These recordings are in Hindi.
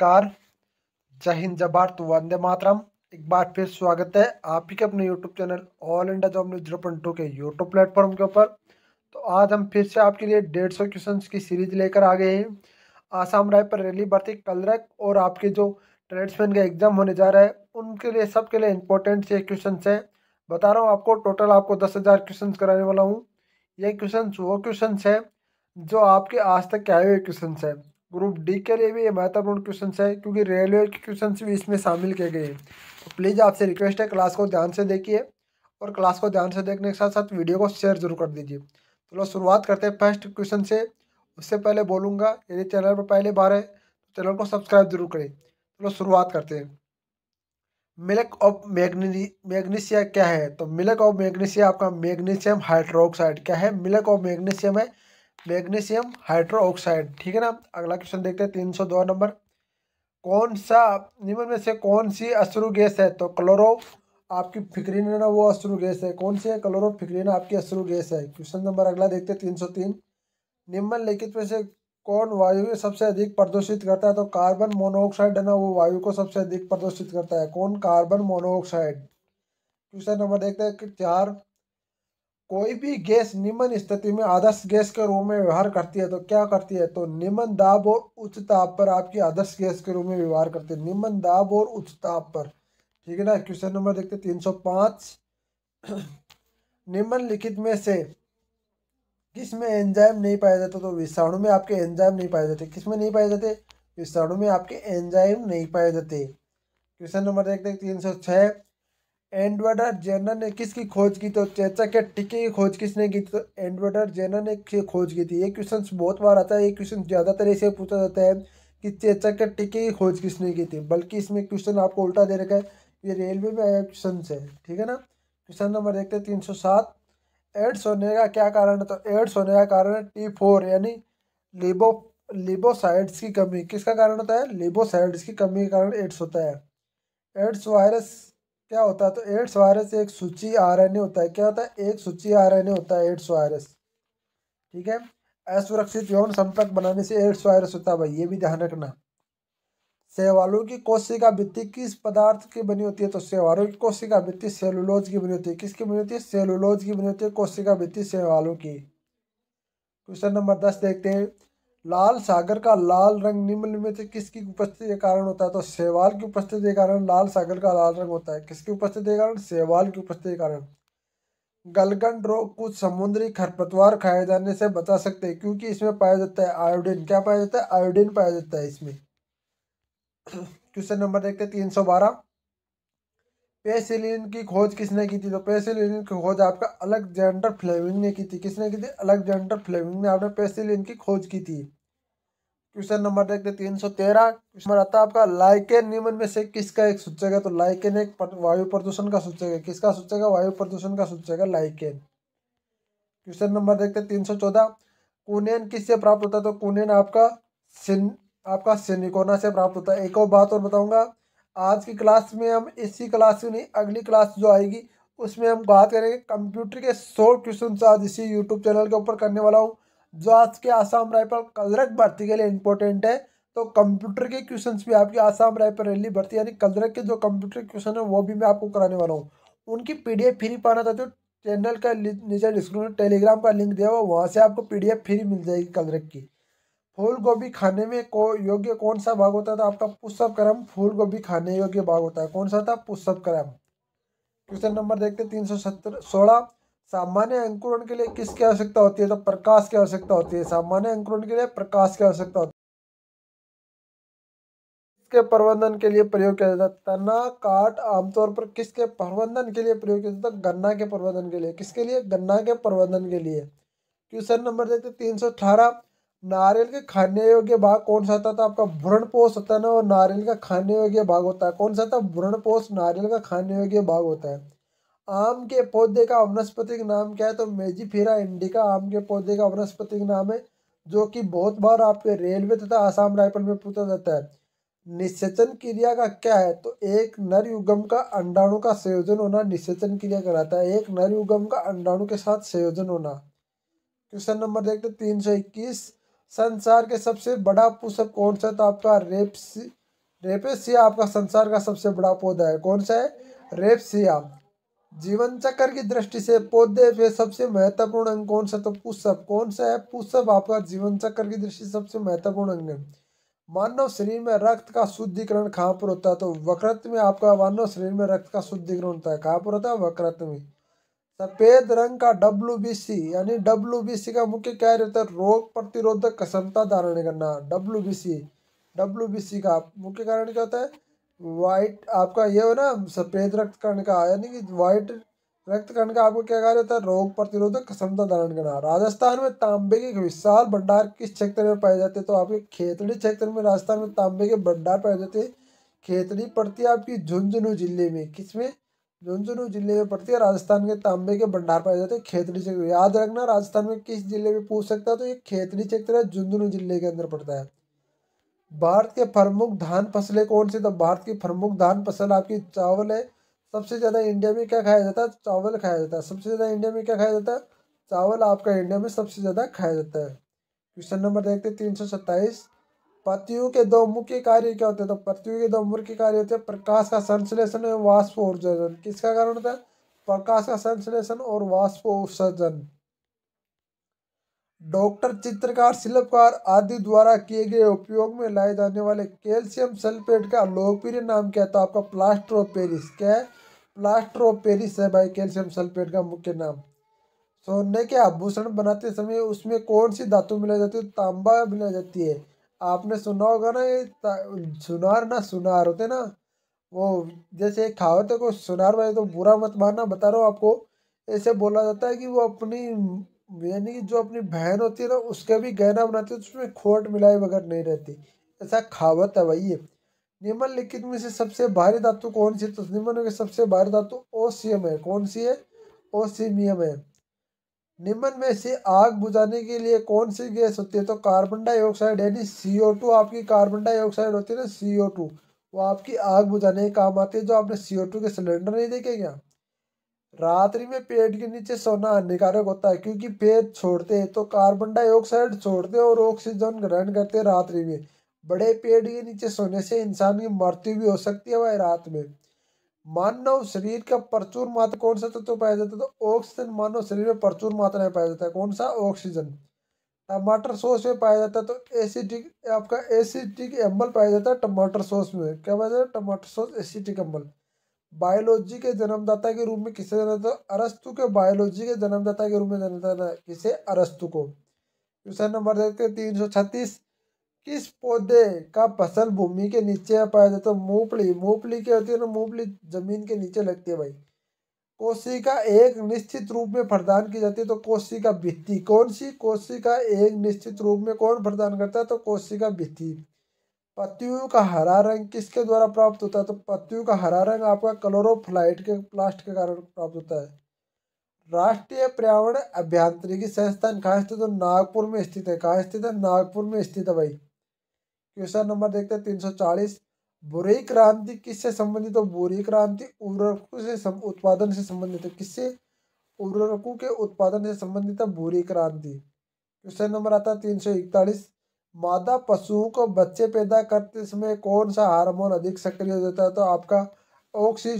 नमस्कार जय हिंद जय भारत वंदे मातरम एक बार फिर स्वागत है आप ही के अपने YouTube channel All India Job News zero point two के यूट्यूब प्लेटफॉर्म के ऊपर तो आज हम फिर से आपके लिए डेढ़ सौ क्वेश्चन की सीरीज लेकर आ गए हैं आसाम राय पर रैली भर्ती कल रख और आपके जो ट्रेड्समैन का एग्जाम होने जा रहा है उनके लिए सबके लिए इंपॉर्टेंट से क्वेश्चन है बता रहा हूँ आपको टोटल आपको दस हज़ार क्वेश्चन कराने वाला हूँ ये क्वेश्चन वो क्वेश्चन है जो आपके आज तक के आए हुए क्वेश्चन है ग्रुप डी के लिए भी ये महत्वपूर्ण क्वेश्चन है क्योंकि रेलवे के क्वेश्चन भी इसमें शामिल किए गए हैं तो प्लीज़ आपसे रिक्वेस्ट है क्लास को ध्यान से देखिए और क्लास को ध्यान से देखने के साथ साथ वीडियो को शेयर जरूर कर दीजिए चलो तो शुरुआत करते हैं फर्स्ट क्वेश्चन से उससे पहले बोलूँगा यदि चैनल पर पहले बार है तो चैनल को सब्सक्राइब जरूर करें चलो तो शुरुआत करते हैं मिल्क ऑफ मैग्नी मैग्नीशिया क्या है तो मिल्क ऑफ मैग्नीशिया आपका मैग्नीशियम हाइड्रोक्साइड क्या है मिल्क ऑफ मैग्नीशियम है मैग्नीशियम हाइड्रो ऑक्साइड ठीक है ना अगला क्वेश्चन देखते हैं तीन सौ दो नंबर कौन सा निम्न में से कौन सी अश्रु गैस है तो क्लोरो आपकी फिक्रीन है ना वो अश्रु गैस है कौन सी है क्लोरो फिक्रीन आपकी अश्रु गैस है क्वेश्चन नंबर अगला देखते हैं तीन सौ तीन निम्नलिखित में से कौन वायु सबसे अधिक प्रदूषित करता है तो कार्बन मोनोऑक्साइड है ना वो वायु को सबसे अधिक प्रदूषित करता है कौन कार्बन मोनोऑक्साइड क्वेश्चन नंबर देखते हैं कि चार कोई भी गैस निम्न स्थिति में आदर्श गैस के रूप में व्यवहार करती है तो क्या करती है तो निम्न दाब और उच्च ताप पर आपकी आदर्श गैस के रूप में व्यवहार करती है निम्न दाब और उच्च ताप पर ठीक है ना क्वेश्चन नंबर देखते तीन सौ पाँच निम्नलिखित में से किस में एंजाइम नहीं पाया जाता तो विषाणु में आपके एंजाइम नहीं पाए जाते किस में नहीं पाए जाते विषाणु में आपके एंजाइम नहीं पाए जाते क्वेश्चन नंबर देखते तीन सौ छः एंडवर्डर जेनर ने किसकी खोज की तो चेचा के टिक्के की खोज किसने की तो एंडवर्डर जेनर ने की खोज की थी ये क्वेश्चन बहुत बार आता है ये क्वेश्चन ज़्यादातर ऐसे पूछा जाता है कि चेचा के टिक्के की खोज किसने की थी बल्कि इसमें क्वेश्चन आपको उल्टा दे रखा है ये रेलवे में आया क्वेश्चन है ठीक है ना क्वेश्चन नंबर देखते हैं तीन सौ सात एड्स होने का क्या कारण है तो एड्स होने का कारण है टी फोर यानी लिबो लिबोसाइड्स की कमी किसका कारण होता है लिबोसाइड्स की कमी के कारण एड्स होता है एड्स वायरस क्या होता है तो एड्स वायरस एक सूची आरएनए होता है क्या होता है एक सूची आरएनए होता है एड्स वायरस ठीक है असुरक्षित यौन संपर्क बनाने से एड्स वायरस होता है भाई ये भी ध्यान रखना सेवालों की कोशिका भित्ति किस पदार्थ की बनी होती है तो सेवालों की कोशिका भित्ति सेलुलोज की बनी होती है किसकी बनी होती है सेलुलोज की बनी होती है कोशिका भित्ति सेवालों की क्वेश्चन नंबर दस देखते हैं लाल सागर का लाल रंग निम्न में से किसकी उपस्थिति के कारण होता है तो सेवाल की उपस्थिति के कारण लाल सागर का लाल रंग होता है किसकी उपस्थिति के कारण सेवाल की उपस्थिति के कारण गलगन रोग कुछ समुद्री खरपतवार खाए जाने से बचा सकते हैं क्योंकि इसमें पाया जाता है आयोडीन क्या पाया जाता है आयोडीन पाया जाता है इसमें क्वेश्चन नंबर देखते तीन सौ बारह पेसिलिन की खोज किसने की थी तो पेसिलिन की खोज आपका अलेक्जेंडर फ्लेमिंग ने की थी किसने की थी अलेक्जेंडर फ्लेमिंग ने आपने पेसिलिन की खोज की थी क्वेश्चन नंबर देखते तीन सौ तेरह क्वेश्चन आता है आपका लाइकेन निम्न में से किसका एक सूचक है तो लाइकेन एक वायु प्रदूषण का सूचक है किसका सूचक है वायु प्रदूषण का सूचक है लाइकेन क्वेश्चन नंबर देखते तीन सौ चौदह कुनेन किससे प्राप्त होता है तो कुनेन आपका सिन आपका सिनिकोना से प्राप्त होता है एक और बात और बताऊंगा आज की क्लास में हम इसी क्लास में नहीं अगली क्लास जो आएगी उसमें हम बात करेंगे कंप्यूटर के सौ क्वेश्चन आज इसी यूट्यूब चैनल के ऊपर करने वाला हूँ जो आज के आसाम राइफल कलरक भर्ती के लिए इंपॉर्टेंट है तो कंप्यूटर के क्वेश्चन भी आपकी आसाम राइफल रैली भर्ती यानी कलरक के जो कंप्यूटर क्वेश्चन है वो भी मैं आपको कराने वाला हूँ उनकी पी फ्री पाना था हो तो चैनल का नीचे डिस्क्रिप्शन टेलीग्राम का लिंक दिया हुआ वहाँ से आपको पी फ्री मिल जाएगी कलरक की फूल गोभी खाने में को योग्य कौन सा भाग होता था आपका पुष्प क्रम फूल गोभी खाने योग्य भाग होता है कौन सा था पुष्प क्रम क्वेश्चन नंबर देखते तीन सौ सत्तर सोलह सामान्य अंकुरण के लिए किसकी आवश्यकता होती है तो प्रकाश की आवश्यकता होती है सामान्य अंकुरण के लिए प्रकाश की आवश्यकता होती है किसके प्रबंधन के लिए प्रयोग किया जाता है तना काट आमतौर पर किसके प्रबंधन के लिए प्रयोग किया जाता है गन्ना के प्रबंधन के लिए किसके लिए गन्ना के प्रबंधन के लिए क्वेश्चन नंबर देखते तीन सौ अठारह नारियल के खाने योग्य भाग कौन सा होता था आपका पोष होता है ना और नारियल का खाने योग्य भाग होता है कौन सा था पोष नारियल का खाने योग्य भाग होता है आम के पौधे का वनस्पतिक नाम क्या है तो मेजीफेरा इंडिका आम के पौधे का वनस्पतिक नाम है जो कि बहुत बार आपके रेलवे तथा आसाम राइफल में पूछा जाता है निषेचन क्रिया का क्या है तो एक नर युगम का अंडाणु का संयोजन होना निषेचन क्रिया कराता है एक नर युगम का अंडाणु के साथ संयोजन होना क्वेश्चन नंबर देखते तीन सौ इक्कीस संसार के सबसे बड़ा पुष्प कौन सा तो आपका रेपसी रेपेसिया आपका संसार का सबसे बड़ा पौधा है कौन सा है रेपसिया जीवन चक्र की दृष्टि से पौधे पे सबसे महत्वपूर्ण अंग कौन सा तो पुष्प कौन सा है पुष्प आपका जीवन चक्र की दृष्टि से सबसे महत्वपूर्ण अंग है मानव शरीर में रक्त का शुद्धिकरण कहाँ पर होता है तो वक्रत में आपका मानव शरीर में रक्त का शुद्धिकरण होता है कहाँ पर होता है वक्रत में सफेद रंग का डब्ल्यू यानी डब्ल्यू का मुख्य कार्य होता है रोग प्रतिरोधक क्षमता धारण करना डब्ल्यू सी का मुख्य कारण क्या होता है वाइट आपका ये हो ना सफेद रक्त कण का यानी कि वाइट रक्त कण का आपको क्या कार्य होता है रोग प्रतिरोधक क्षमता धारण करना राजस्थान में तांबे के विशाल भंडार किस क्षेत्र में पाए जाते हैं तो आपके खेतड़ी क्षेत्र में राजस्थान में तांबे के भंडार पाए जाते हैं खेतड़ी पड़ती है आपकी झुंझुनू जिले में किसमें झुंझुनू जिले में पड़ती है राजस्थान के तांबे के भंडार पाए जाते हैं खेतरी क्षेत्र याद रखना राजस्थान में किस जिले में पूछ सकता है तो ये खेतरी क्षेत्र है झुंझुनू जिले के अंदर पड़ता है भारत के प्रमुख धान फसलें कौन सी तो भारत की प्रमुख धान फसल आपकी चावल है सबसे ज़्यादा इंडिया में क्या खाया जाता है चावल खाया जाता है सबसे ज़्यादा इंडिया में क्या खाया जाता है चावल आपका इंडिया में सबसे ज़्यादा खाया जाता है क्वेश्चन नंबर देखते हैं तीन सौ सत्ताईस पतियु के दो मुख्य कार्य क्या होते हैं तो पत्यु के दो मुख्य कार्य होते हैं प्रकाश का संश्लेषण एवं वाष्प उत्सर्जन किसका कारण होता है प्रकाश का संश्लेषण और वाष्प उत्सर्जन डॉक्टर चित्रकार शिल्पकार आदि द्वारा किए गए उपयोग में लाए जाने वाले कैल्शियम सल्फेट का लोकप्रिय नाम क्या था तो आपका प्लास्टर ऑफ पेरिस क्या है प्लास्टर ऑफ पेरिस है भाई कैल्शियम सल्फेट का मुख्य नाम सोने के आभूषण बनाते समय उसमें कौन सी धातु मिलाई जाती है तांबा मिलाई जाती है आपने सुना होगा ना ये सुनार ना सुनार होते ना वो जैसे कहावत है को सुनार भाई तो बुरा मत मानना बता रहा हूँ आपको ऐसे बोला जाता है कि वो अपनी यानी कि जो अपनी बहन होती है ना उसका भी गहना बनाती है तो उसमें खोट मिलाए बगैर नहीं रहती ऐसा कहावत है भाई ये निम्नलिखित में से सबसे भारी धातु कौन सी तो निम्नलिखित सबसे भारी धातु ओसियम है कौन सी है ओसीमियम है निम्न में से आग बुझाने के लिए कौन सी गैस होती है तो कार्बन डाइऑक्साइड यानी सी ओ टू आपकी कार्बन डाइऑक्साइड होती है ना सी ओ टू वो आपकी आग बुझाने के काम आती है जो आपने सी ओ टू के सिलेंडर नहीं देखे क्या रात्रि में पेट के नीचे सोना हानिकारक होता है क्योंकि पेट छोड़ते हैं तो कार्बन डाइऑक्साइड छोड़ते और ऑक्सीजन ग्रहण करते हैं रात्रि में बड़े पेट के नीचे सोने से इंसान की मृत्यु भी हो सकती है वह रात में मानव शरीर का प्रचुर मात्रा कौन सा तत्व तो पाया जाता है तो ऑक्सीजन मानव शरीर में प्रचुर मात्रा में पाया जाता है कौन सा ऑक्सीजन टमाटर सॉस में पाया जाता है तो एसिडिक आपका एसिडिक अम्बल पाया जाता है टमाटर सॉस में क्या पाया जाता है टमाटर सॉस एसिडिक अम्बल बायोलॉजी के जन्मदाता के रूप में किसे जाना है अरस्तु के बायोलॉजी के जन्मदाता के रूप में जाना जाता है किसे अरस्तु को क्वेश्चन नंबर देखते हैं तीन सौ छत्तीस किस पौधे का फसल भूमि के नीचे पाया जाता है तो मूंगफली मूंगफली क्या होती है ना मूंगफली जमीन के नीचे लगती है भाई कोशिका एक निश्चित रूप में प्रदान की जाती है तो कोशिका भित्ति कौन सी कोशिका एक निश्चित रूप में कौन प्रदान करता है तो कोशिका भित्ति पत्तियों का हरा रंग किसके द्वारा प्राप्त होता है तो पत्तियों का हरा रंग आपका क्लोरोफ्लाइट के प्लास्ट के कारण प्राप्त होता है राष्ट्रीय पर्यावरण अभियांत्रिकी संस्थान कहाँ स्थित है तो नागपुर में स्थित है कहाँ स्थित है नागपुर में स्थित है भाई क्वेश्चन नंबर देखते हैं तीन सौ चालीस बुरी क्रांति किससे संबंधित तो बुरी क्रांति उर्वरकों से सम, उत्पादन से संबंधित है किससे उर्वरकों के उत्पादन से संबंधित है बुरी क्रांति क्वेश्चन नंबर आता है तीन सौ इकतालीस मादा पशुओं को बच्चे पैदा करते समय कौन सा हार्मोन अधिक सक्रिय हो जाता है तो आपका ऑक्सी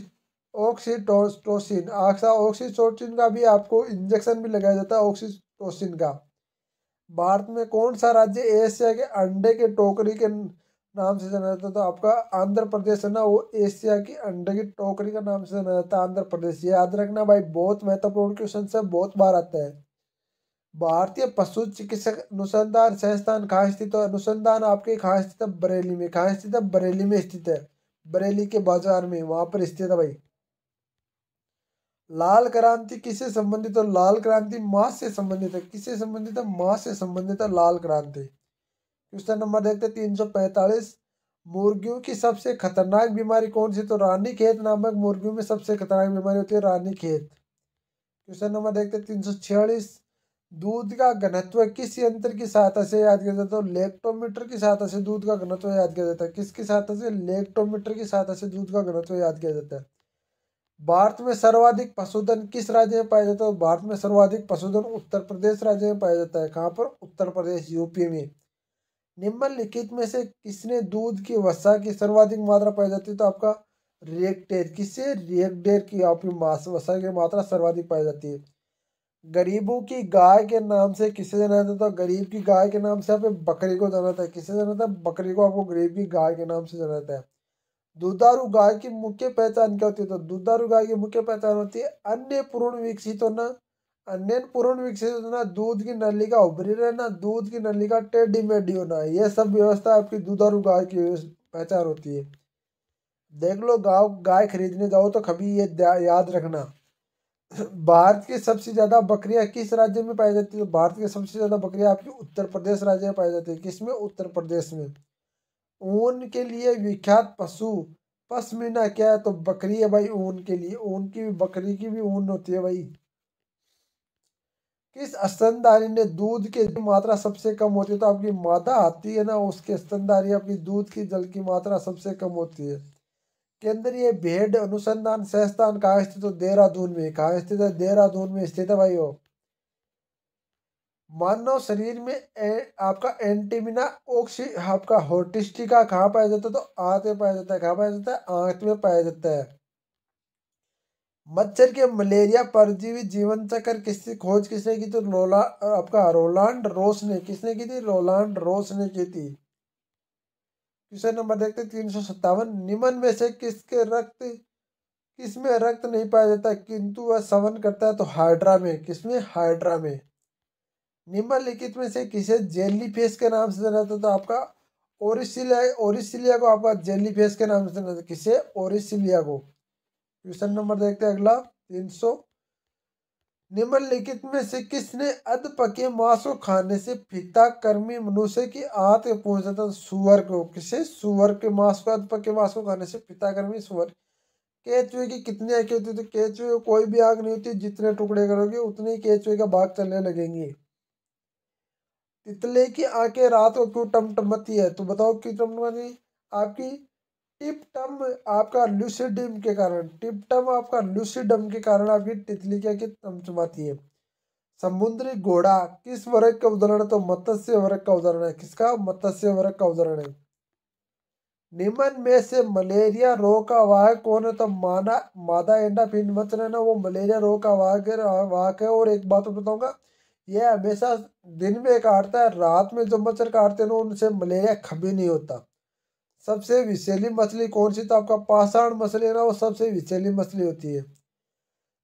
ऑक्सीटोसिन आपका ऑक्सीटोसिन का भी आपको इंजेक्शन भी लगाया जाता है ऑक्सीटोसिन का भारत में कौन सा राज्य एशिया के अंडे के टोकरी के नाम से जाना जाता है तो आपका आंध्र प्रदेश है ना वो एशिया की अंडे की टोकरी का नाम से जाना जाता है आंध्र प्रदेश याद रखना भाई बहुत महत्वपूर्ण क्वेश्चन से बहुत बार आता है भारतीय पशु चिकित्सक अनुसंधान संस्थान कहाँ स्थित है अनुसंधान आपके कहाँ स्थित है बरेली में कहाँ स्थित है बरेली में स्थित है बरेली के बाजार में वहाँ पर स्थित है भाई लाल क्रांति किससे संबंधित है लाल क्रांति मास से संबंधित है किससे संबंधित है मास से संबंधित है लाल क्रांति क्वेश्चन नंबर देखते तीन सौ पैंतालीस मुर्गियों की सबसे खतरनाक बीमारी कौन सी तो रानी खेत नामक मुर्गियों में सबसे खतरनाक बीमारी होती है रानी खेत क्वेश्चन नंबर देखते हैं तीन सौ छियालीस दूध का घनत्व किस यंत्र की सहायता से याद किया जाता है तो लेक्टोमीटर की सहायता से दूध का घनत्व याद किया जाता है किसकी सहायता से लेक्टोमीटर की सहायता से दूध का घनत्व याद किया जाता है भारत में सर्वाधिक पशुधन किस राज्य में पाया जाता है तो भारत में सर्वाधिक पशुधन उत्तर प्रदेश राज्य में पाया जाता है कहाँ पर उत्तर प्रदेश यूपी में निम्नलिखित में से किसने दूध की वसा की सर्वाधिक मात्रा पाई जाती है तो आपका रिएक्टेर किससे रिएक्टेर की आपकी मास वसा की मात्रा सर्वाधिक पाई जाती है गरीबों की गाय के नाम से किसे जाना जाता है तो गरीब की गाय के नाम से आप बकरी को जाना था किसे जाना था बकरी को आपको गरीब की गाय के नाम से जाना जाता है दुधारू गाय की मुख्य पहचान क्या होती है तो दुधारू गाय की मुख्य पहचान होती है अन्य पूर्ण विकसित होना अन्य पूर्ण विकसित होना दूध की नली का उभरी रहना दूध की नली का टेडी मेडी होना यह सब व्यवस्था आपकी दुधारू गाय की पहचान होती है देख लो गाँव गाय खरीदने जाओ तो कभी ये याद रखना भारत की सबसे ज़्यादा बकरियां किस राज्य में पाई जाती है तो भारत की सबसे ज़्यादा बकरियां आपकी उत्तर प्रदेश राज्य में पाई जाती है किसमें उत्तर प्रदेश में ऊन के लिए विख्यात पशु पश्मीना क्या है तो बकरी है भाई ऊन के लिए ऊन की भी बकरी की भी ऊन होती है भाई किस स्तनधारी ने दूध की मात्रा सबसे कम होती है तो आपकी मादा आती है ना उसके स्तनधारी आपकी दूध की जल की मात्रा सबसे कम होती है केंद्रीय भेड़ अनुसंधान संस्थान कहाँ स्थित हो तो देहरादून में कहाँ स्थित है देहरादून में स्थित है भाई हो मानव शरीर में ए, आपका एंटीमिना ऑक्सी आपका होटिस्टिका कहाँ पाया जाता है तो आंत में पाया जाता है कहाँ पाया जाता है आंत में पाया जाता है मच्छर के मलेरिया परजीवी जीवन चक्र किसकी खोज किसने की तो रोला आपका रोलांड रोस ने किसने की थी रोलांड रोस ने की थी क्वेश्चन नंबर देखते तीन सौ सत्तावन निमन में से किसके रक्त किसमें रक्त नहीं पाया जाता किंतु वह सवन करता है तो हाइड्रा में किसमें हाइड्रा में निम्नलिखित में से किसे जेली फेस के नाम से जाना जाता था आपका ओरिसिलिया ओरिसिलिया को आपका जेली फेस के नाम से जाना जाता किसे ओरिसिलिया को क्वेश्चन नंबर देखते हैं अगला तीन सौ निम्नलिखित में से किसने अध पके मांस को खाने से फिता कर्मी मनुष्य की आत पहुंच था सुअर को किसे सुअर के मांस को अध पके मांस को खाने से फिता कर्मी सुअर केचुए की कितनी आँखें होती है तो केचुए कोई भी आँख नहीं होती जितने टुकड़े करोगे उतने केचुए का भाग चलने लगेंगे तितले की आंखें रात को क्यों टमटमती है तो बताओ क्यों टमटमाती आपकी टिप टम आपका लूसीडम के कारण टिप टम आपका लूसीडम के कारण आपकी तितली की आंखें टमचमाती है समुद्री घोड़ा किस वर्ग का उदाहरण है तो मत्स्य वर्ग का उदाहरण है किसका मत्स्य वर्ग का उदाहरण है निमन में से मलेरिया रोग का वाहक कौन है तो माना मादा एंडा फिन मचन है ना वो मलेरिया रोग का वाहक वाहक है और एक बात और तो बताऊंगा यह हमेशा दिन में काटता है रात में जो मच्छर काटते हैं उनसे मलेरिया खबी नहीं होता सबसे विशेली मछली कौन सी तो आपका पाषाण मछली है ना वो सबसे विशेली मछली होती है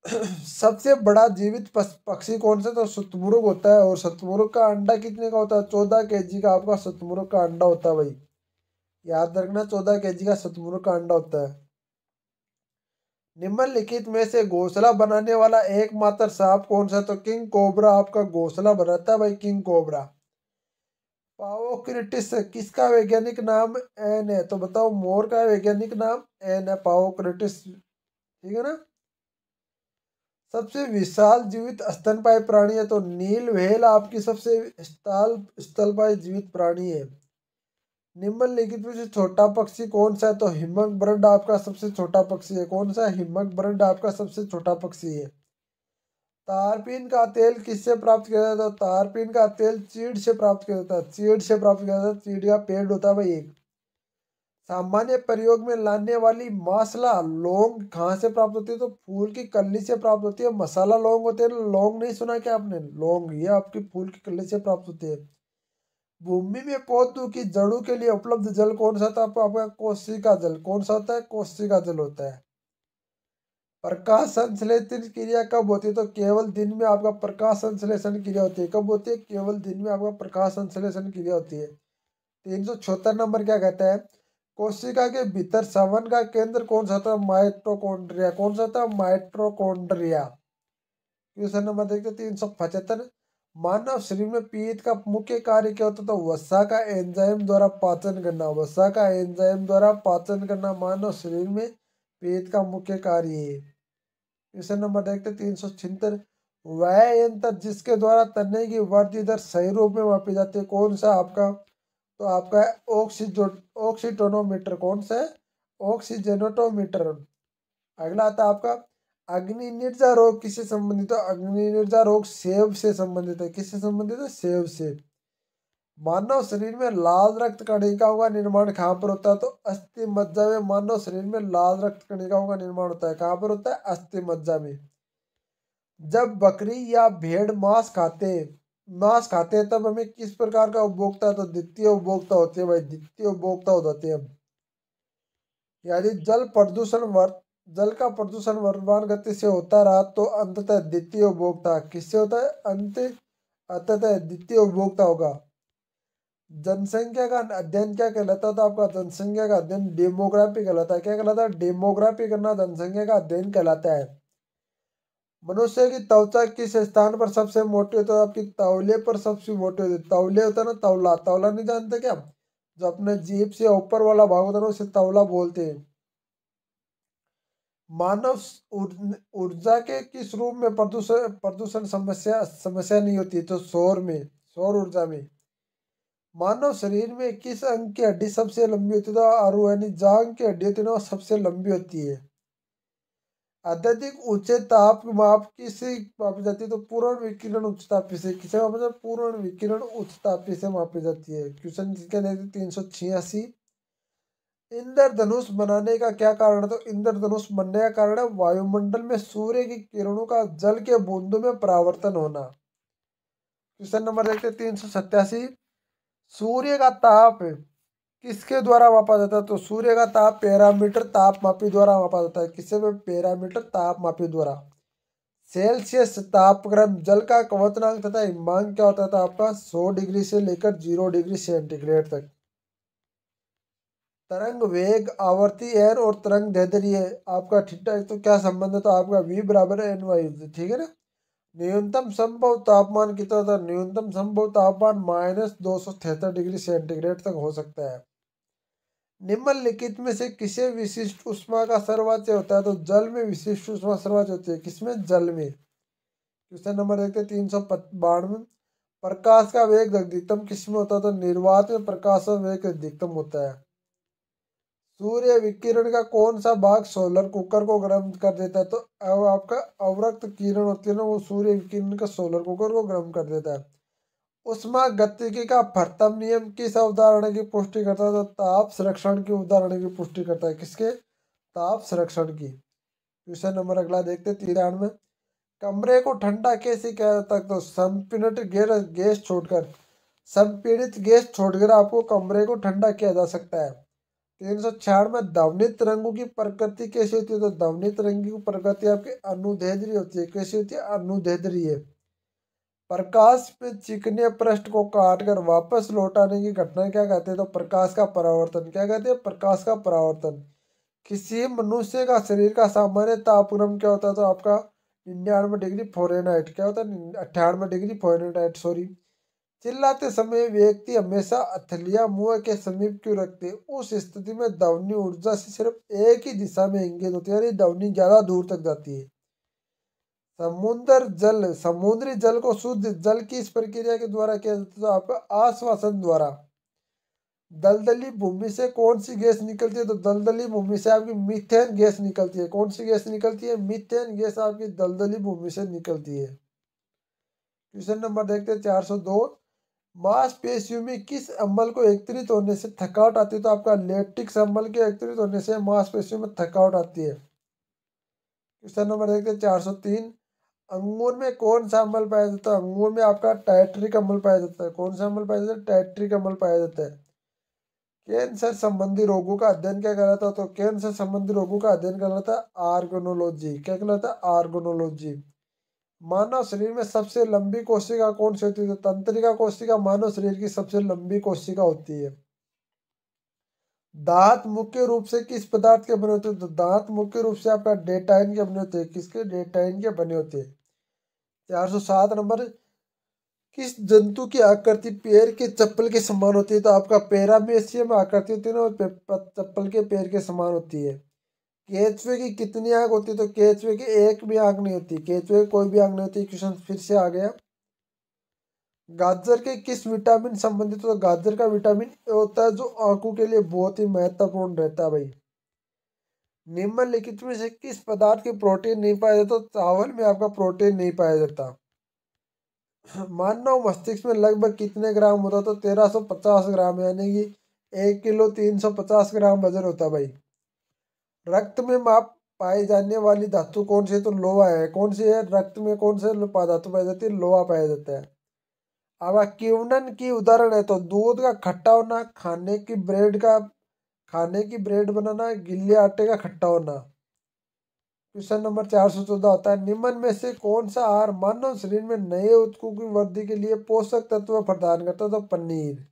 सबसे बड़ा जीवित पक्षी कौन सा तो सतमुर्ग होता है और सतमुर्ग का अंडा कितने का होता है चौदह के जी का आपका सतमुर्ग का अंडा होता है भाई याद रखना चौदह के जी का सतमुर्ग का अंडा होता है निम्नलिखित में से घोंसला बनाने वाला एकमात्र सांप कौन सा तो किंग कोबरा आपका घोंसला बनाता है भाई किंग कोबरा पाओक्रिटिस किसका वैज्ञानिक नाम एन है तो बताओ मोर का वैज्ञानिक नाम एन है पाओक्रिटिस ठीक है ना सबसे विशाल जीवित स्तनपाई प्राणी है तो नील व्हेल आपकी सबसे स्थल स्थलपाई जीवित प्राणी है निम्नलिखित में से छोटा पक्षी कौन सा है तो हिमक ब्रड आपका सबसे छोटा पक्षी है कौन सा हिमक ब्रड आपका सबसे छोटा पक्षी है तारपीन का तेल किससे प्राप्त किया जाता है तो तारपीन का तेल चीड़ से प्राप्त किया जाता है चीड़ से प्राप्त किया जाता है चीड़ का पेड़ होता है भाई एक सामान्य प्रयोग में लाने वाली मसाला लौंग कहाँ से प्राप्त होती है तो फूल की कल्ली से प्राप्त होती है मसाला लौंग होते हैं लौंग नहीं सुना क्या आपने लौंग ये आपकी फूल की कल्ली से प्राप्त होती है भूमि में पौधों की जड़ों के लिए उपलब्ध जल कौन सा था आपका कोशिका जल कौन सा होता है कोशिका जल होता है प्रकाश संश्लेषण क्रिया कब होती है तो केवल दिन में आपका प्रकाश संश्लेषण क्रिया होती है कब होती है केवल दिन में आपका प्रकाश संश्लेषण क्रिया होती है तीन सौ छोहत्तर नंबर क्या कहता है कोशिका के भीतर सवन का केंद्र कौन सा था माइट्रोकोन्ड्रिया कौन सा था माइट्रोकोन्ड्रिया क्वेश्चन नंबर देखते तीन सौ पचहत्तर मानव शरीर में पीत का मुख्य कार्य क्या होता था तो वसा का एंजाइम द्वारा पाचन करना वसा का एंजाइम द्वारा पाचन करना मानव शरीर में पीत का मुख्य कार्य है क्वेश्चन नंबर देखते तीन सौ छिहत्तर वह यंत्र जिसके द्वारा तने की वृद्धि दर सही रूप में मापी जाती है कौन सा आपका तो आपका ऑक्सीजो ऑक्सीटोनोमीटर कौन सा है ऑक्सीजेनोटोमीटर अगला आता है आपका अग्नि निर्जा रोग किससे संबंधित है अग्नि निर्जा रोग सेब से संबंधित है किससे संबंधित है सेब से मानव शरीर में लाल रक्त कणिकाओं का निर्माण कहाँ पर होता है तो अस्थि मज्जा में मानव शरीर में लाल रक्त कणिकाओं का निर्माण होता है कहाँ पर होता है अस्थि मज्जा में जब बकरी या भेड़ मांस खाते मांस खाते हैं तब हमें किस प्रकार का उपभोक्ता तो द्वितीय उपभोक्ता होते हैं भाई द्वितीय उपभोक्ता हो जाते हैं यदि जल प्रदूषण वर्त जल का प्रदूषण वर्तमान गति से होता रहा तो अंततः द्वितीय उपभोक्ता किससे होता है अंत अंततः द्वितीय उपभोक्ता होगा जनसंख्या का अध्ययन क्या कहलाता तो आपका जनसंख्या का अध्ययन डेमोग्राफी कहलाता है क्या कहलाता है डेमोग्राफी करना जनसंख्या का अध्ययन कहलाता है मनुष्य की त्वचा किस स्थान पर सबसे मोटी होती है आपकी तौले पर सबसे मोटी होती है तौले होता है ना तौला तौला नहीं जानते क्या जो अपने जीप से ऊपर वाला भाग होता है ना उसे तौला बोलते हैं मानव ऊर्जा के किस रूप में प्रदूषण प्रदूषण समस्या समस्या नहीं होती तो सौर में सौर ऊर्जा में मानव शरीर में किस अंग की हड्डी सबसे लंबी होती है तो आरू यानी जांग की हड्डी होती है ना तो सबसे लंबी होती है अत्यधिक ऊंचे ताप माप किसे मापी जाती है तो पूर्ण विकिरण उच्च से किसे मापा जाता है पूर्ण विकिरण उच्च से मापी जाती है क्वेश्चन जिसके तीन सौ छियासी इंद्रधनुष बनाने का क्या कारण है तो इंद्रधनुष बनने का कारण है वायुमंडल में सूर्य की किरणों का जल के बूंदों में परावर्तन होना क्वेश्चन नंबर देखते तीन सौ सत्तासी सूर्य का ताप किसके द्वारा मापा जाता है तो सूर्य का ताप पैरामीटर तापमापी द्वारा मापा जाता है किससे में पैरामीटर तापमापी द्वारा सेल्सियस तापक्रम जल का कवचनांक तथा हिमांक क्या होता था तो आपका सौ डिग्री से लेकर जीरो डिग्री सेंटीग्रेड तक तरंग वेग आवर्ती एन और तरंग है आपका ठिटा तो क्या संबंध है तो आपका वी बराबर है एन वाई ठीक है ना न्यूनतम संभव तापमान कितना था न्यूनतम संभव तापमान माइनस दो सौ तिहत्तर डिग्री सेंटीग्रेड तक हो सकता है निम्नलिखित में से किसे विशिष्ट उष्मा का सर्वाच्य होता है तो जल में विशिष्ट उष्मा सर्वाच्य होती है किसमें जल में क्वेश्चन नंबर देखते हैं तीन सौ बानवे प्रकाश का वेग अधिकतम किसमें होता है तो निर्वात में प्रकाश का वेग अधिकतम होता है सूर्य विकिरण का कौन सा भाग सोलर कुकर को गर्म कर देता है तो अब आपका अवरक्त किरण होती है ना वो सूर्य विकिरण का सोलर कुकर को गर्म कर देता है उष्मा गतिकी का प्रथम नियम किस अवधारणा की पुष्टि करता है तो ताप संरक्षण की उदाहरण की पुष्टि करता है किसके ताप संरक्षण की क्वेश्चन नंबर अगला देखते में कमरे को ठंडा कैसे किया जाता तो संपीड़ित गैस छोड़कर संपीड़ित गैस छोड़कर आपको कमरे को ठंडा किया जा सकता है तीन सौ छियानवे दवनित रंगों की प्रकृति कैसी होती है तो दवनित रंग की प्रकृति आपकी अनुधेद्री होती है कैसी होती है अनुधेद्री है प्रकाश पे चिकने पृष्ठ को काटकर वापस लौटाने की घटना क्या कहते हैं तो प्रकाश का परावर्तन क्या कहते हैं प्रकाश का परावर्तन किसी मनुष्य का शरीर का सामान्य तापक्रम क्या होता है तो आपका निन्यानवे डिग्री फोरेनाइट क्या होता है अट्ठानवे डिग्री फोरेनाइट सॉरी चिल्लाते समय व्यक्ति हमेशा अथलिया मुंह के समीप क्यों रखते उस स्थिति में दवनी ऊर्जा से सिर्फ एक ही दिशा में इंगित होती है यानी दवनी ज़्यादा दूर तक जाती है समुद्र जल समुद्री जल को शुद्ध जल की इस प्रक्रिया के द्वारा किया जाता है आप आश्वासन द्वारा दलदली भूमि से कौन सी गैस निकलती है तो दलदली भूमि से आपकी मिथेन गैस निकलती है कौन सी गैस निकलती है मिथेन गैस आपकी दलदली भूमि से निकलती है क्वेश्चन नंबर देखते हैं चार सौ दो मांसपेशियों में किस अम्बल को एकत्रित होने से थकावट आती है तो आपका लेटिक्स अम्बल के एकत्रित होने से मांसपेशियों में थकावट आती है क्वेश्चन नंबर देखते चार सौ तीन अंगूर में कौन सा अम्बल पाया जाता है अंगूर में आपका टाइट्रिक अम्बल पाया जाता है कौन सा अम्बल पाया जाता है टाइट्रिक अम्बल पाया जाता है कैंसर संबंधी रोगों का अध्ययन क्या कर रहा है तो कैंसर संबंधी रोगों का अध्ययन कर रहा है आर्गोनोलॉजी क्या रहा है आर्गोनोलॉजी मानव शरीर में सबसे लंबी कोशिका कौन सी होती है तो तंत्रिका कोशिका मानव शरीर की सबसे लंबी कोशिका होती है दांत मुख्य रूप से किस पदार्थ के बने होते हैं तो दांत मुख्य रूप से आपका डेटाइन के बने होते हैं किसके डेटाइन के बने होते हैं चार सौ सात नंबर किस जंतु की आकृति पैर के चप्पल के समान होती है तो आपका पैरामेशियम आकृति होती है ना चप्पल के पैर के समान होती है केचवे की कितनी आग होती है तो केचवे की एक भी आग नहीं होती केचवे की कोई भी आग नहीं होती क्वेश्चन फिर से आ गया गाजर के किस विटामिन संबंधित तो गाजर का विटामिन होता है जो आंखों के लिए बहुत ही महत्वपूर्ण रहता है भाई निम्नलिखित में से किस पदार्थ के प्रोटीन नहीं पाया जाता तो चावल में आपका प्रोटीन नहीं पाया जाता मानव मस्तिष्क में लगभग कितने ग्राम होता तो तेरह सौ पचास ग्राम यानी कि एक किलो तीन सौ पचास ग्राम वजन होता भाई रक्त में माप पाए जाने वाली धातु कौन सी है तो लोहा है कौन सी है रक्त में कौन से धातु पाई जाती है लोहा पाया जाता है अब क्यूनन की उदाहरण है तो दूध का खट्टा होना खाने की ब्रेड का खाने की ब्रेड बनाना गिल्ले आटे का खट्टा होना क्वेश्चन नंबर चार सौ चौदह होता है निम्न में से कौन सा आहार मानव शरीर में नए उत्कू की वृद्धि के लिए पोषक तत्व प्रदान करता है तो पनीर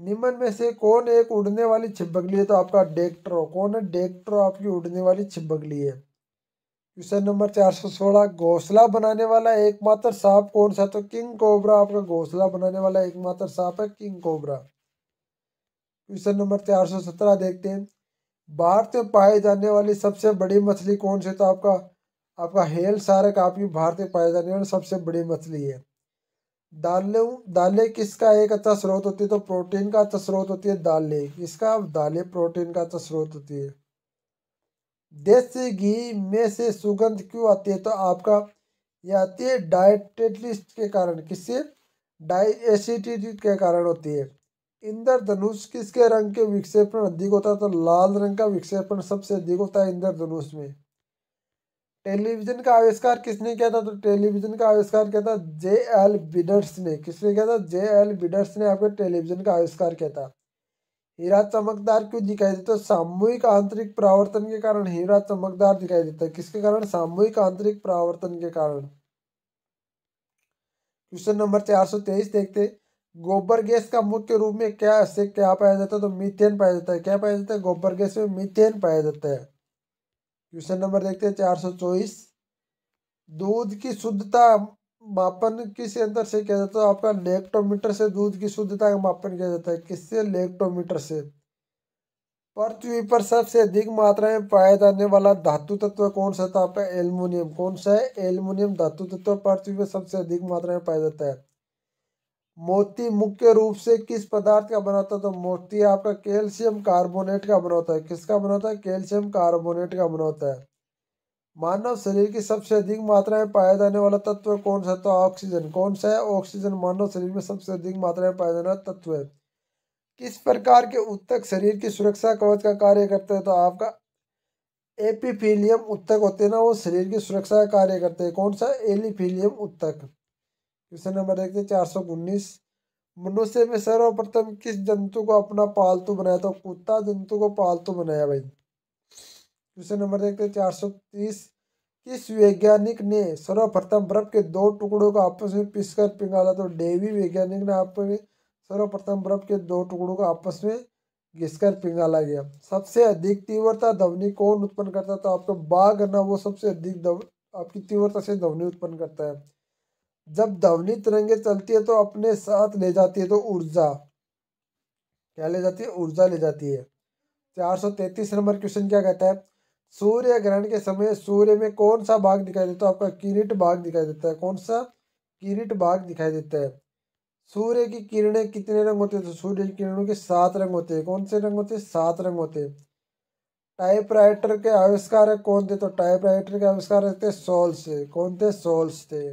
निम्न में से कौन एक उड़ने वाली छिपकली है तो आपका डेक्ट्रो कौन है डेक्ट्रो आपकी उड़ने वाली छिपकली है क्वेश्चन नंबर चार सौ सोलह घोसला बनाने वाला एकमात्र सांप कौन सा तो किंग कोबरा आपका घोसला बनाने वाला एकमात्र सांप है किंग कोबरा क्वेश्चन नंबर चार सौ सत्रह देखते हैं भारत में पाए जाने वाली सबसे बड़ी मछली कौन सी तो आपका आपका हेल सारक आपकी भारत में पाए जाने वाली सबसे बड़ी मछली है दालों दालें किसका एक अच्छा स्रोत होती है तो प्रोटीन का अच्छा स्रोत होती है दालें किसका दालें प्रोटीन का अच्छा स्रोत होती है देसी घी में से सुगंध क्यों आती है तो आपका यह आती है डायटेटलिस्ट के कारण किससे डाइएसिडिटी के कारण होती है इंद्रधनुष किसके रंग के विक्षेपण अधिक होता है तो लाल रंग का विक्षेपण सबसे अधिक होता है इंद्रधनुष में टेलीविज़न का आविष्कार किसने किया था तो टेलीविज़न का आविष्कार किया था जे एल बिडर्स ने किसने किया था जे एल बिडर्स ने आपके टेलीविज़न का आविष्कार किया था हीरा चमकदार क्यों दिखाई देता है सामूहिक आंतरिक प्रावर्तन के कारण हीरा चमकदार दिखाई देता है किसके कारण सामूहिक आंतरिक प्रावर्तन के कारण क्वेश्चन नंबर चार सौ तेईस देखते गोबर गैस का मुख्य रूप में क्या से क्या पाया जाता है तो मीथेन पाया जाता है क्या पाया जाता है गोबर गैस में मीथेन पाया जाता है क्वेश्चन नंबर देखते हैं चार सौ चौबीस दूध की शुद्धता मापन किस यंत्र से किया जाता है आपका लेक्टोमीटर से दूध की शुद्धता का मापन किया जाता है किससे लेक्टोमीटर से पृथ्वी पर सबसे अधिक मात्रा में पाया जाने वाला धातु तत्व कौन सा था आपका एल्युमिनियम कौन सा है एल्युमिनियम धातु तत्व पृथ्वी पर सबसे अधिक मात्रा में पाया जाता है मोती मुख्य रूप से किस पदार्थ का बना होता है तो मोती आपका कैल्शियम कार्बोनेट का बना होता है किसका बना होता है कैल्शियम कार्बोनेट का बना होता है मानव शरीर की सबसे अधिक मात्रा में पाया जाने वाला तत्व कौन सा तो ऑक्सीजन कौन सा है ऑक्सीजन मानव शरीर में सबसे अधिक मात्रा में पाया जाने वाला तत्व है किस प्रकार के उत्तक शरीर की सुरक्षा कवच का कार्य करते हैं तो आपका एपीफिलियम उत्तक होते हैं ना वो शरीर की सुरक्षा का कार्य करते हैं कौन सा एलिफिलियम उत्तक क्वेश्चन नंबर देखते चार सौ उन्नीस मनुष्य में सर्वप्रथम किस जंतु को अपना पालतू बनाया तो कुत्ता जंतु को पालतू बनाया भाई क्वेश्चन नंबर देखते चार सौ तीस किस वैज्ञानिक ने सर्वप्रथम बर्फ के दो टुकड़ों को आपस में पिसकर पिघाला तो डेवी वैज्ञानिक ने आप सर्वप्रथम बर्फ के दो टुकड़ों को आपस में घिसकर पिघाला गया सबसे अधिक तीव्रता ध्वनि कौन उत्पन्न करता तो आपको बाघ ना वो सबसे अधिक आपकी तीव्रता से ध्वनि उत्पन्न करता है जब धवनी तिरंगे चलती है तो अपने साथ ले जाती है तो ऊर्जा क्या ले जाती है ऊर्जा ले जाती है चार सौ तैतीस नंबर क्वेश्चन क्या कहता है सूर्य ग्रहण के समय सूर्य में कौन सा भाग दिखाई देता है आपका किरीट भाग दिखाई देता है कौन सा किरीट भाग दिखाई देता है सूर्य की किरणें कितने रंग होते हैं तो सूर्य की किरणों के सात रंग होते हैं कौन से रंग होते हैं सात रंग होते हैं टाइपराइटर के आविष्कार कौन थे तो टाइपराइटर के आविष्कार थे सोल्स कौन थे सोल्स थे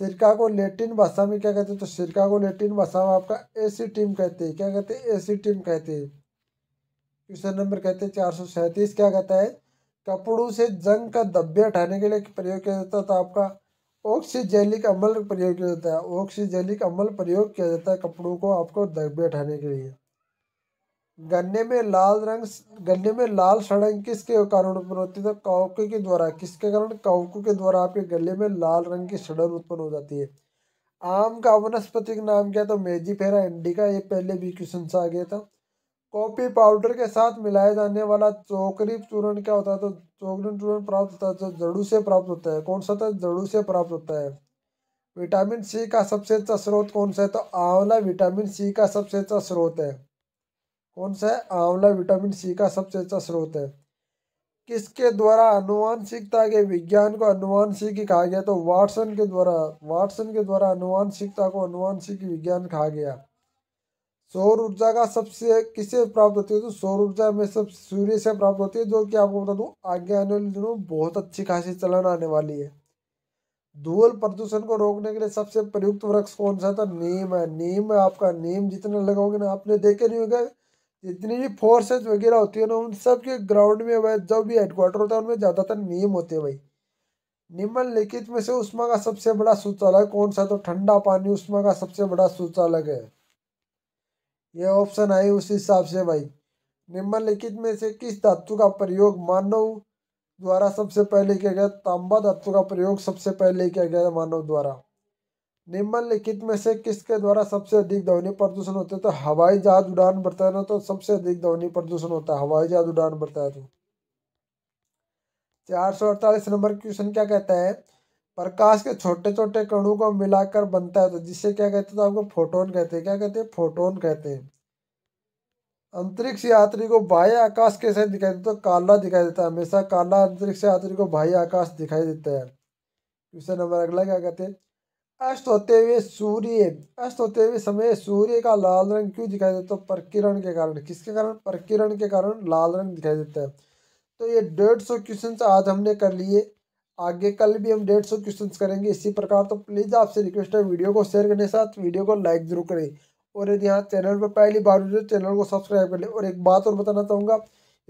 सिरका को लेटिन भाषा में क्या कहते हैं तो सिरका को लेटिन भाषा में आपका एसी टीम कहते हैं क्या कहते हैं एसी टीम कहते हैं क्वेश्चन नंबर कहते हैं चार सौ सैंतीस क्या कहता है कपड़ों से जंग का दब्बे हटाने के लिए प्रयोग किया जाता था तो आपका ऑक्सीजेलिक अम्ल प्रयोग किया जाता है ऑक्सीजेलिक अम्ल प्रयोग किया जाता है कपड़ों को आपको धब्बे हटाने के लिए गन्ने में लाल रंग गन्ने में लाल सड़न किसके कारण उत्पन्न होती है तो काउके के द्वारा किसके कारण काउकू के द्वारा आपके गले में लाल रंग की सड़न उत्पन्न हो जाती है आम का वनस्पति का नाम क्या तो फेरा इंडिका ये पहले भी क्वेश्चन से आ गया था कॉपी पाउडर के साथ मिलाया जाने वाला चोकरी चूर्ण क्या होता है तो चोकरी चूर्ण प्राप्त होता है जो जड़ू से प्राप्त होता है कौन सा होता है जड़ू से प्राप्त होता है विटामिन सी का सबसे अच्छा स्रोत कौन सा है तो आंवला विटामिन सी का सबसे अच्छा स्रोत है कौन सा है आंवला विटामिन सी का सबसे अच्छा स्रोत है किसके द्वारा अनुवांशिकता के विज्ञान को अनुवांशिक कहा गया तो वाटसन के द्वारा वाटसन के द्वारा अनुवांशिकता को अनुवांशिक विज्ञान कहा गया सौर ऊर्जा का सबसे किसे प्राप्त होती है तो सौर ऊर्जा में सब सूर्य से प्राप्त होती है जो कि आपको बता दूं आगे आने वाले दिनों बहुत अच्छी खासी चलन आने वाली है धूल प्रदूषण को रोकने के लिए सबसे प्रयुक्त वृक्ष कौन सा था नीम है नीम है आपका नीम जितना लगाओगे ना आपने देखे नहीं होगा जितनी भी फोर्सेज वगैरह होती है ना उन सब के ग्राउंड में भाई जो भी हेडक्वार्टर होता है उनमें ज़्यादातर नियम होते हैं भाई निम्नलिखित में से उष्मा का सबसे बड़ा शौचालय कौन सा तो ठंडा पानी उष्मा का सबसे बड़ा शौचालय है यह ऑप्शन आई उस हिसाब से भाई निम्नलिखित में से किस धातु का प्रयोग मानव द्वारा सबसे पहले किया गया तांबा धातु का प्रयोग सबसे पहले किया गया मानव द्वारा निम्नलिखित में से किसके द्वारा सबसे अधिक ध्वनि प्रदूषण होता है तो हवाई जहाज उड़ान बढ़ता है ना तो सबसे अधिक ध्वनि प्रदूषण होता है हवाई जहाज उड़ान बढ़ता है तो चार सौ अड़तालीस नंबर क्वेश्चन क्या कहता है प्रकाश के छोटे छोटे कणों को मिलाकर बनता है तो जिससे क्या कहते तो आपको फोटोन कहते हैं क्या कहते हैं फोटोन कहते हैं अंतरिक्ष यात्री को बाह्य आकाश कैसे दिखाई देता है तो काला दिखाई देता है हमेशा काला अंतरिक्ष यात्री को बाह्य आकाश दिखाई देता है क्वेश्चन नंबर अगला क्या कहते हैं अस्त होते हुए सूर्य अस्त होते हुए समय सूर्य का लाल रंग क्यों दिखाई देता है प्रकिरण के कारण किसके कारण प्रकिरण के कारण लाल रंग दिखाई देता है तो ये डेढ़ सौ क्वेश्चन आज हमने कर लिए आगे कल भी हम डेढ़ सौ क्वेश्चन करेंगे इसी प्रकार तो प्लीज़ आपसे रिक्वेस्ट है वीडियो को शेयर करने के साथ वीडियो को लाइक जरूर करें और यदि यहाँ चैनल पर पहली बार चैनल तो को सब्सक्राइब कर लें और एक बात और बताना चाहूँगा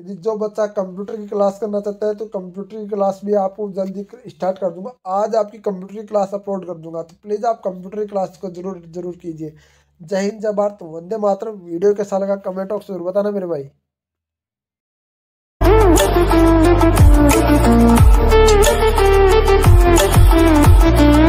यदि जो बच्चा कंप्यूटर की क्लास करना चाहता है तो कंप्यूटर की क्लास भी आपको जल्दी स्टार्ट कर दूंगा आज आपकी कंप्यूटर की क्लास अपलोड कर दूंगा तो प्लीज़ आप कंप्यूटर की क्लास को जरूर जरूर कीजिए जय हिंद जय भारत वंदे मातर वीडियो कैसा लगा कमेंट ऑक्स जरूर बताना मेरे भाई